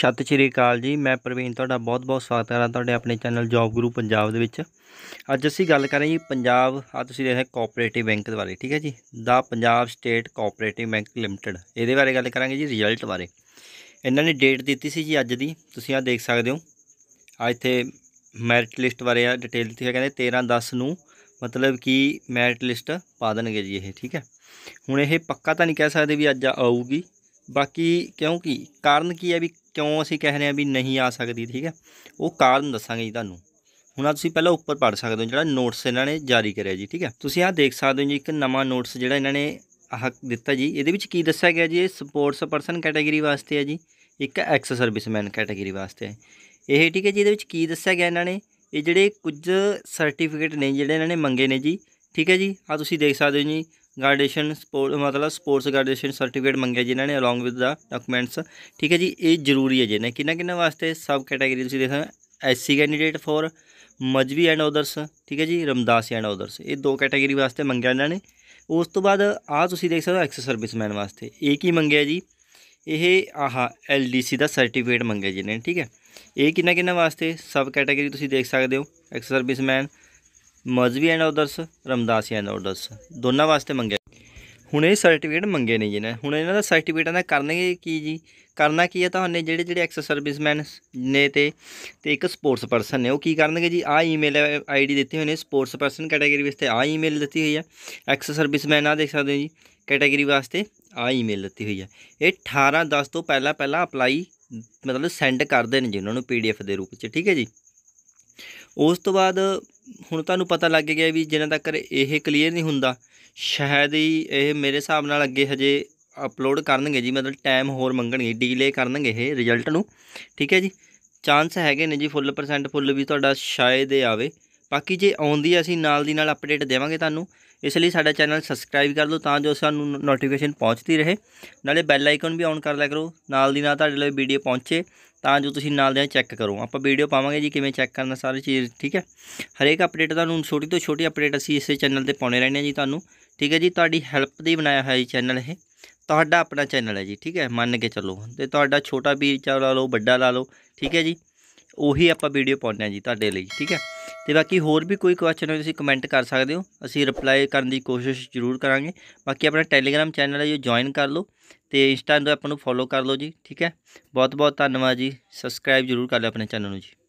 ਸਤਿ ਸ਼੍ਰੀ ਅਕਾਲ ਜੀ ਮੈਂ ਪ੍ਰਵੀਨ ਤੁਹਾਡਾ ਬਹੁਤ-ਬਹੁਤ ਸਵਾਗਤ ਕਰਦਾ ਤੁਹਾਡੇ ਆਪਣੇ ਚੈਨਲ ਜੌਬ ਗੁਰੂ ਪੰਜਾਬ ਦੇ ਵਿੱਚ ਅੱਜ ਅਸੀਂ ਗੱਲ ਕਰਾਂਗੇ ਜੀ ਪੰਜਾਬ ਆ ਤੁਸੀਂ ਦੇਖ ਰਹੇ ਕੋਆਪਰੇਟਿਵ ਬੈਂਕ ਦੇ ਬਾਰੇ ਠੀਕ ਹੈ ਜੀ ਦਾ Punjab state cooperative bank limited ਇਹਦੇ ਬਾਰੇ ਗੱਲ ਕਰਾਂਗੇ ਜੀ ਰਿਜ਼ਲਟ ਬਾਰੇ ਇਹਨਾਂ ਨੇ ਡੇਟ ਦਿੱਤੀ ਸੀ ਜੀ ਅੱਜ ਦੀ ਤੁਸੀਂ ਆ ਦੇਖ ਸਕਦੇ ਹੋ ਆ ਇੱਥੇ ਮੈਰਿਟ ਲਿਸਟ ਬਾਰੇ ਆ ਡਿਟੇਲ ਦਿੱਤੀ ਹੈ ਕਹਿੰਦੇ 13 10 ਨੂੰ ਮਤਲਬ ਕਿ ਮੈਰਿਟ ਲਿਸਟ ਪਾ ਦੇਣਗੇ ਜੀ ਇਹ ਠੀਕ ਹੈ ਹੁਣ ਇਹ ਪੱਕਾ ਤਾਂ ਨਹੀਂ ਕਹਿ ਸਕਦੇ ਵੀ ਅੱਜ ਆਊਗੀ ਬਾਕੀ ਕਿਉਂਕਿ ਕਾਰਨ ਕੀ ਹੈ ਵੀ ਕਿਉਂ ਅਸੀਂ ਕਹਿ ਰਹੇ ਹਾਂ ਵੀ ਨਹੀਂ ਆ ਸਕਦੀ ਠੀਕ ਹੈ ਉਹ ਕਾਰਨ ਦੱਸਾਂਗੇ ਜੀ ਤੁਹਾਨੂੰ ਹੁਣ ਆ ਤੁਸੀਂ ਪਹਿਲਾਂ ਉੱਪਰ ਪੜ ਸਕਦੇ ਹੋ ਜਿਹੜਾ ਨੋਟਸ ਇਹਨਾਂ ਨੇ ਜਾਰੀ ਕਰਿਆ ਜੀ ਠੀਕ ਹੈ ਤੁਸੀਂ ਆ ਦੇਖ ਸਕਦੇ ਹੋ ਜੀ ਇੱਕ ਨਵਾਂ ਨੋਟਸ ਜਿਹੜਾ ਇਹਨਾਂ ਨੇ ਆਹ ਦਿੱਤਾ ਜੀ ਇਹਦੇ ਵਿੱਚ ਕੀ ਦੱਸਿਆ ਗਿਆ ਜੀ ਇਹ ਸਪੋਰਟਸ ਪਰਸਨ ਕੈਟਾਗਰੀ ਵਾਸਤੇ ਹੈ ਜੀ ਇੱਕ ਐਕਸ ਸਰਵਿਸਮੈਨ ਕੈਟਾਗਰੀ ਵਾਸਤੇ ਹੈ ਇਹ ਠੀਕ ਹੈ ਜੀ ਇਹਦੇ ਵਿੱਚ ਕੀ ਦੱਸਿਆ ਗਿਆ ਇਹਨਾਂ ਨੇ ਇਹ ਜਿਹੜੇ ਕੁਝ ਸਰਟੀਫਿਕੇਟ ਨੇ ਜਿਹੜੇ ਇਹਨਾਂ ਨੇ ਮੰਗੇ ਨੇ ਜੀ ਠੀਕ ਹੈ ਜੀ ਆ ਤੁਸੀਂ ਦੇਖ ਸਕਦੇ ਹੋ ਜੀ ਗ੍ਰੈਜੂਏਸ਼ਨ ਸਪੋਰਟ ਮਤਲਬ ਸਪੋਰਟਸ ਗ੍ਰੈਜੂਏਸ਼ਨ ਸਰਟੀਫਿਕੇਟ ਮੰਗਿਆ ਜਿਨ੍ਹਾਂ ਨੇ ਅਲੋਂਗ ਵਿਦ ਦਾ ਡਾਕੂਮੈਂਟਸ ਠੀਕ ਹੈ ਜੀ ਇਹ ਜ਼ਰੂਰੀ ਹੈ ਜਿਹਨੇ ਕਿੰਨਾ ਕਿੰਨਾ ਵਾਸਤੇ ਸਬ ਕੈਟਾਗਰੀ ਤੁਸੀਂ ਦੇਖੋ SC candidate for Mazhabi and others ਠੀਕ ਹੈ ਜੀ ਰਮਦਾਸ ਐਂਡ ਆਦਰਸ ਇਹ ਦੋ ਕੈਟਾਗਰੀ ਵਾਸਤੇ ਮੰਗਿਆ ਇਹਨਾਂ ਨੇ ਉਸ ਤੋਂ ਬਾਅਦ ਆ ਤੁਸੀਂ ਦੇਖ ਸਕਦੇ ਹੋ ਐਕਸ ਸਰਵਿਸਮੈਨ ਵਾਸਤੇ ਇਹ ਕੀ ਮੰਗਿਆ ਜੀ ਇਹ ਆਹਾ ਐਲਡੀਸੀ ਦਾ ਸਰਟੀਫਿਕੇਟ ਮੰਗਿਆ ਨੇ ਠੀਕ ਹੈ ਇਹ ਕਿੰਨਾ ਕਿੰਨਾ ਵਾਸਤੇ ਸਬ ਕੈਟਾਗਰੀ ਤੁਸੀਂ ਦੇਖ ਸਕਦੇ ਹੋ ex serviceman Mazhabi and others Ramdasi and others ਦੋਨਾਂ ਵਾਸਤੇ ਮੰਗੇ ਹੁਣ ਇਹ ਸਰਟੀਫਿਕੇਟ ਮੰਗੇ ਨੇ ਜੀ ਨੇ ਹੁਣ ਇਹਨਾਂ ਦਾ ਸਰਟੀਫਿਕੇਟਾਂ ਦਾ ਕਰਨਗੇ ਕੀ ਜੀ ਕਰਨਾ ਕੀ ਹੈ ਤੁਹਾਨੂੰ ਜਿਹੜੇ ਜਿਹੜੇ ਐਕਸ ਸਰਵਿਸਮੈਨ ਨੇ ਤੇ ਤੇ ਇੱਕ ਸਪੋਰਟਸ ਪਰਸਨ ਨੇ ਉਹ ਕੀ ਕਰਨਗੇ ਜੀ ਆ ਈਮੇਲ ਆਈਡੀ ਦਿੱਤੀ ਹੋਈ ਨੇ ਸਪੋਰਟਸ ਪਰਸਨ ਕੈਟਾਗਰੀ ਵਾਸਤੇ ਆ ਈਮੇਲ ਦਿੱਤੀ ਹੋਈ ਹੈ ਐਕਸ ਸਰਵਿਸਮੈਨ ਆ ਦੇਖ ਸਕਦੇ ਹੋ ਜੀ ਕੈਟਾਗਰੀ ਵਾਸਤੇ ਆ ਈਮੇਲ ਦਿੱਤੀ ਹੋਈ ਹੈ ਇਹ 18 10 ਤੋਂ ਪਹਿਲਾਂ ਪਹਿਲਾਂ ਅਪਲਾਈ ਮਤਲਬ ਸੈਂਡ ਕਰਦੇ ਨੇ ਜੀ ਉਹਨਾਂ ਨੂੰ ਪੀਡੀਐਫ ਦੇ ਰੂਪ ਵਿੱਚ ਠੀਕ ਹੈ ਜੀ ਉਸ ਤੋਂ ਬਾਅਦ ਹੁਣ ਤੁਹਾਨੂੰ ਪਤਾ ਲੱਗ ਗਿਆ ਵੀ ਜਿੰਨਾ ਤੱਕ ਇਹ ਕਲੀਅਰ ਨਹੀਂ ਹੁੰਦਾ ਸ਼ਾਇਦ ਹੀ ਇਹ ਮੇਰੇ ਹਿਸਾਬ ਨਾਲ ਅੱਗੇ ਹਜੇ ਅਪਲੋਡ ਕਰਨਗੇ ਜੀ ਮਤਲਬ ਟਾਈਮ ਹੋਰ ਮੰਗਣਗੇ ਡੀਲੇ ਕਰਨਗੇ ਇਹ ਰਿਜ਼ਲਟ ਨੂੰ ਠੀਕ ਹੈ ਜੀ ਚਾਂਸ ਹੈਗੇ ਨੇ ਜੀ ਫੁੱਲ ਪਰਸੈਂਟ ਫੁੱਲ ਵੀ ਤੁਹਾਡਾ ਸ਼ਾਇਦ ਇਹ ਆਵੇ ਬਾਕੀ ਜੇ ਆਉਂਦੀ ਅਸੀਂ ਨਾਲ ਦੀ ਨਾਲ ਅਪਡੇਟ ਦੇਵਾਂਗੇ ਤੁਹਾਨੂੰ ਇਸ ਲਈ ਸਾਡਾ ਚੈਨਲ ਸਬਸਕ੍ਰਾਈਬ ਕਰ ਲਓ ਤਾਂ ਜੋ ਸਾਨੂੰ ਨੋਟੀਫਿਕੇਸ਼ਨ ਪਹੁੰਚਦੀ ਰਹੇ ਨਾਲੇ ਬੈਲ ਆਈਕਨ ਵੀ ਔਨ ਕਰ ਲਿਆ ਕਰੋ ਨਾਲ ਦੀ ਨਾਲ ਤੁਹਾਡੇ ਲਈ ਵੀਡੀਓ ਪਹੁੰਚੇ ਤਾਂ ਜੋ ਤੁਸੀਂ ਨਾਲ ਦੇ ਚੈੱਕ ਕਰੋ ਆਪਾਂ ਵੀਡੀਓ ਪਾਵਾਂਗੇ ਜੀ ਕਿਵੇਂ ਚੈੱਕ ਕਰਨਾ ਸਾਰੀ ਚੀਜ਼ ਠੀਕ ਹੈ ਹਰੇਕ ਅਪਡੇਟ ਤੁਹਾਨੂੰ ਛੋਟੀ ਤੋਂ ਛੋਟੀ ਅਪਡੇਟ ਅਸੀਂ ਇਸੇ ਚੈਨਲ ਤੇ ਪਾਉਣੇ ਰਹਿੰਦੇ ਹਾਂ ਜੀ ਤੁਹਾਨੂੰ ਠੀਕ ਹੈ ਜੀ ਤੁਹਾਡੀ ਹੈਲਪ ਦੀ ਬਣਾਇਆ ਹੋਇਆ ਚੈਨਲ ਇਹ ਤੁਹਾਡਾ ਆਪਣਾ ਚੈਨਲ ਹੈ ਜੀ ਠੀਕ ਹੈ ਮੰਨ ਕੇ ਚੱਲੋ ਤੇ ਤੁਹਾਡਾ ਛੋਟਾ ਵੀ ਚਾ ਲਾ ਲਓ ਵੱਡਾ ਲਾ ਲਓ ਠੀਕ ਹੈ ਜੀ ਉਹੀ ਆਪਾਂ ਵੀਡੀਓ ਪਾਉਂਦੇ ਹਾਂ ਜੀ ਤੁਹਾਡੇ ਲਈ ਠੀਕ ਹੈ ਤੇ ਬਾਕੀ ਹੋਰ ਵੀ ਕੋਈ ਕੁਐਸਚਨ ਹੋਵੇ ਤੁਸੀਂ ਕਮੈਂਟ ਕਰ ਸਕਦੇ ਹੋ ਅਸੀਂ ਰਿਪਲਾਈ ਕਰਨ ਦੀ ਕੋਸ਼ਿਸ਼ ਜ਼ਰੂਰ ਕਰਾਂਗੇ ਬਾਕੀ ਆਪਣਾ ਟੈਲੀਗ੍ਰam ਚੈਨਲ ਹੈ ਜੋ ਜੁਆਇਨ ਕਰ ਲਓ ਤੇ ਇੰਸਟਾ ਤੇ ਆਪਾਂ ਨੂੰ ਫੋਲੋ ਕਰ ਲਓ ਜੀ ਠੀਕ ਹੈ ਬਹੁਤ ਬਹੁਤ ਧੰਨਵਾਦ ਜੀ ਸਬਸਕ੍ਰਾਈਬ ਜ਼ਰੂਰ ਕਰ ਲਓ ਆਪਣੇ ਚੈਨਲ ਨੂੰ ਜੀ